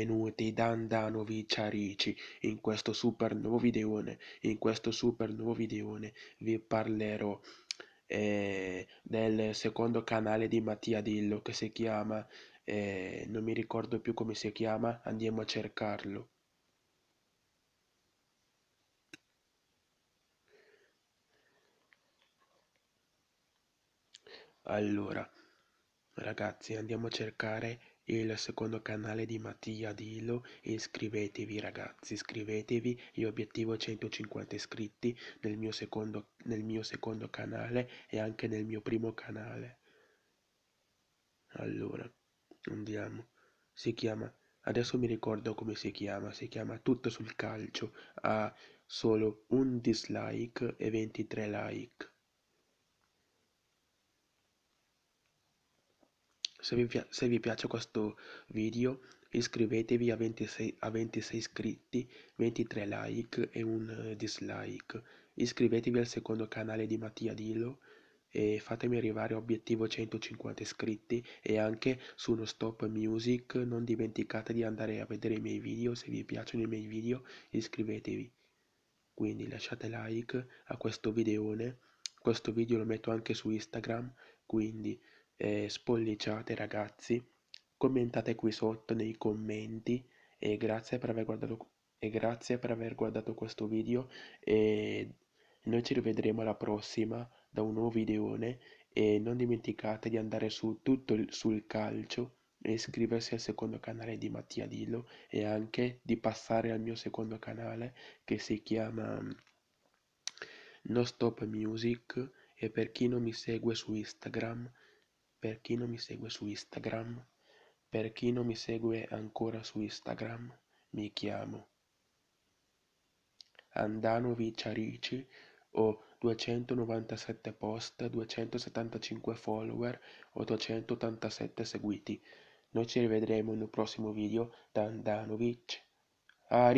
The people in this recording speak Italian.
avvenuti Dandanovici-Ricci. In questo super nuovo videone, in questo super nuovo videone vi parlerò eh, del secondo canale di Mattia Dillo che si chiama, eh, non mi ricordo più come si chiama, andiamo a cercarlo. Allora, ragazzi, andiamo a cercare il secondo canale di Mattia Dillo iscrivetevi ragazzi, iscrivetevi, io obiettivo 150 iscritti nel mio secondo, nel mio secondo canale e anche nel mio primo canale. Allora, andiamo. Si chiama, adesso mi ricordo come si chiama, si chiama Tutto sul calcio, ha solo un dislike e 23 like. se vi, se vi piace questo video iscrivetevi a 26, a 26 iscritti, 23 like e un dislike. Iscrivetevi al secondo canale di Mattia Dillo e fatemi arrivare obiettivo 150 iscritti e anche su uno stop music non dimenticate di andare a vedere i miei video, se vi piacciono i miei video iscrivetevi. Quindi lasciate like a questo videone, questo video lo metto anche su Instagram, quindi eh, spollicciate ragazzi, commentate qui sotto nei commenti e grazie per aver guardato, grazie per aver guardato questo video e noi ci rivedremo alla prossima da un nuovo videone e non dimenticate di andare su tutto il, sul calcio e iscriversi al secondo canale di Mattia Dillo e anche di passare al mio secondo canale che si chiama mm, No Stop Music e per chi non mi segue su Instagram per chi non mi segue su Instagram, per chi non mi segue ancora su Instagram, mi chiamo Andanovic Ciarici, ho 297 post, 275 follower, 887 seguiti. Noi ci rivedremo in un prossimo video da Andanovic a